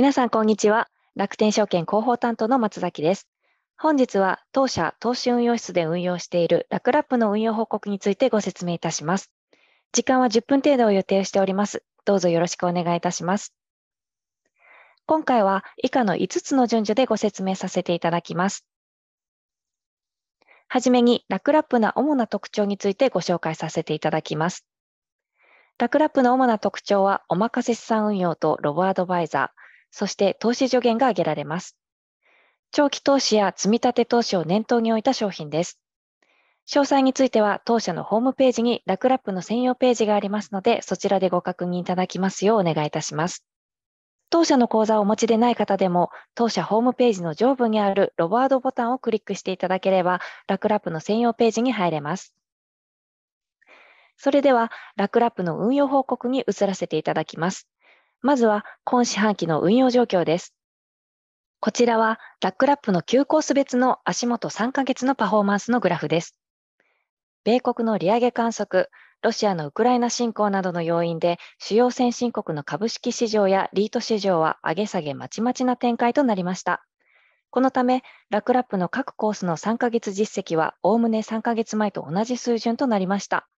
皆さん、こんにちは。楽天証券広報担当の松崎です。本日は当社投資運用室で運用しているラクラップの運用報告についてご説明いたします。時間は10分程度を予定しております。どうぞよろしくお願いいたします。今回は以下の5つの順序でご説明させていただきます。はじめにラクラップの主な特徴についてご紹介させていただきます。ラクラップの主な特徴はお任せ資産運用とロボアドバイザー、そして投資助言が挙げられます。長期投資や積立投資を念頭に置いた商品です。詳細については当社のホームページにラクラップの専用ページがありますので、そちらでご確認いただきますようお願いいたします。当社の講座をお持ちでない方でも、当社ホームページの上部にあるロワードボタンをクリックしていただければ、ラクラップの専用ページに入れます。それでは、ラクラップの運用報告に移らせていただきます。まずは今四半期の運用状況です。こちらはラックラップの9コース別の足元3ヶ月のパフォーマンスのグラフです。米国の利上げ観測、ロシアのウクライナ侵攻などの要因で主要先進国の株式市場やリート市場は上げ下げまちまちな展開となりました。このため、ラックラップの各コースの3ヶ月実績は、おおむね3ヶ月前と同じ水準となりました。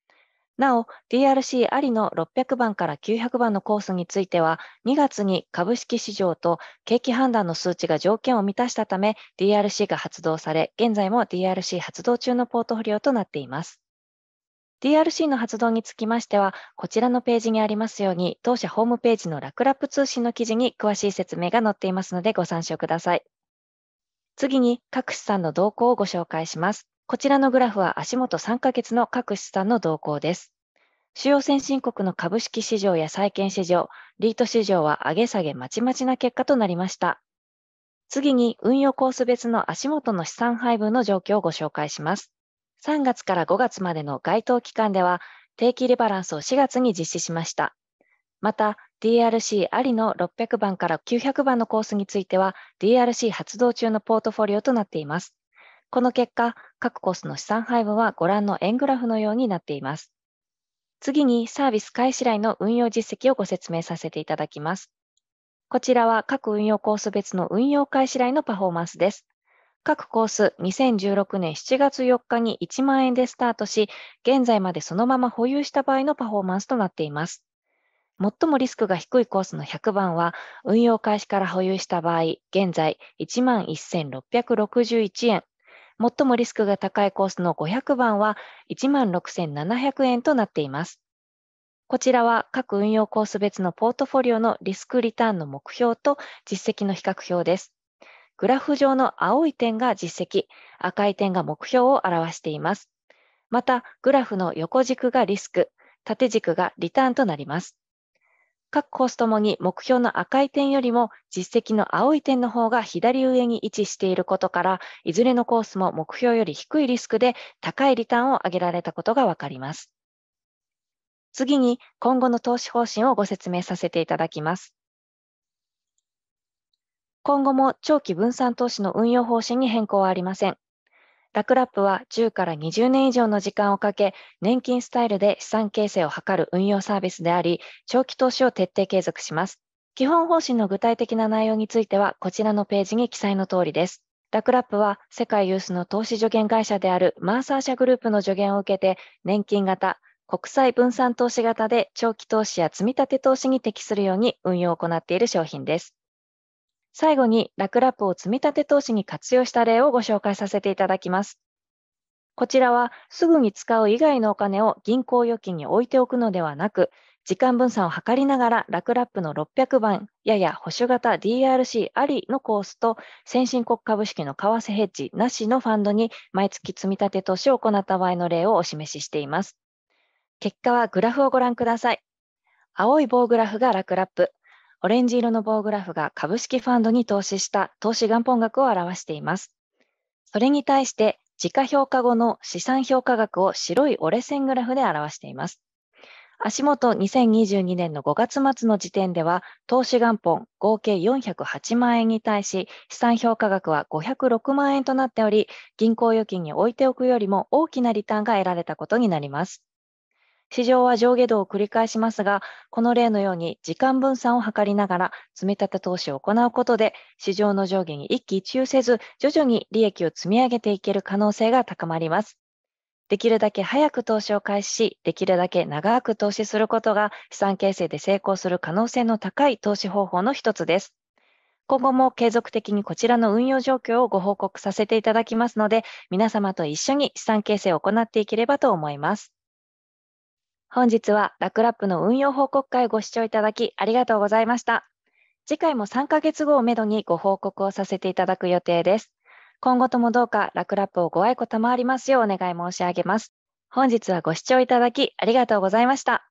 なお、DRC ありの600番から900番のコースについては、2月に株式市場と景気判断の数値が条件を満たしたため、DRC が発動され、現在も DRC 発動中のポートフォリオとなっています。DRC の発動につきましては、こちらのページにありますように、当社ホームページのラクラップ通信の記事に詳しい説明が載っていますのでご参照ください。次に、各資産の動向をご紹介します。こちらのグラフは足元3ヶ月の各資産の動向です。主要先進国の株式市場や債券市場、リート市場は上げ下げまちまちな結果となりました。次に運用コース別の足元の資産配分の状況をご紹介します。3月から5月までの該当期間では、定期リバランスを4月に実施しました。また、DRC ありの600番から900番のコースについては、DRC 発動中のポートフォリオとなっています。この結果、各コースの資産配分はご覧の円グラフのようになっています。次にサービス開始来の運用実績をご説明させていただきます。こちらは各運用コース別の運用開始来のパフォーマンスです。各コース2016年7月4日に1万円でスタートし、現在までそのまま保有した場合のパフォーマンスとなっています。最もリスクが低いコースの100番は、運用開始から保有した場合、現在11,661円、最もリスクが高いコースの500番は16,700円となっています。こちらは各運用コース別のポートフォリオのリスクリターンの目標と実績の比較表です。グラフ上の青い点が実績、赤い点が目標を表しています。また、グラフの横軸がリスク、縦軸がリターンとなります。各コースともに目標の赤い点よりも実績の青い点の方が左上に位置していることから、いずれのコースも目標より低いリスクで高いリターンを上げられたことがわかります。次に今後の投資方針をご説明させていただきます。今後も長期分散投資の運用方針に変更はありません。ラクラップは10から20年以上の時間をかけ、年金スタイルで資産形成を図る運用サービスであり、長期投資を徹底継続します。基本方針の具体的な内容については、こちらのページに記載の通りです。ラクラップは世界有数の投資助言会社であるマーサー社グループの助言を受けて、年金型、国際分散投資型で長期投資や積み立て投資に適するように運用を行っている商品です。最後にラクラップを積立投資に活用した例をご紹介させていただきます。こちらはすぐに使う以外のお金を銀行預金に置いておくのではなく、時間分散を図りながらラクラップの600番やや保守型 DRC ありのコースと先進国株式の為替ヘッジなしのファンドに毎月積立投資を行った場合の例をお示ししています。結果はグラフをご覧ください。青い棒グラフがラクラップ、オレンジ色の棒グラフが株式ファンドに投資した投資元本額を表しています。それに対して、時価評価後の資産評価額を白い折れ線グラフで表しています。足元2022年の5月末の時点では、投資元本合計408万円に対し、資産評価額は506万円となっており、銀行預金に置いておくよりも大きなリターンが得られたことになります。市場は上下動を繰り返しますが、この例のように時間分散を図りながら積み立て投資を行うことで、市場の上下に一喜一憂せず、徐々に利益を積み上げていける可能性が高まります。できるだけ早く投資を開始し、できるだけ長く投資することが資産形成で成功する可能性の高い投資方法の一つです。今後も継続的にこちらの運用状況をご報告させていただきますので、皆様と一緒に資産形成を行っていければと思います。本日はラクラップの運用報告会をご視聴いただきありがとうございました。次回も3ヶ月後をめどにご報告をさせていただく予定です。今後ともどうかラクラップをご愛顧賜りますようお願い申し上げます。本日はご視聴いただきありがとうございました。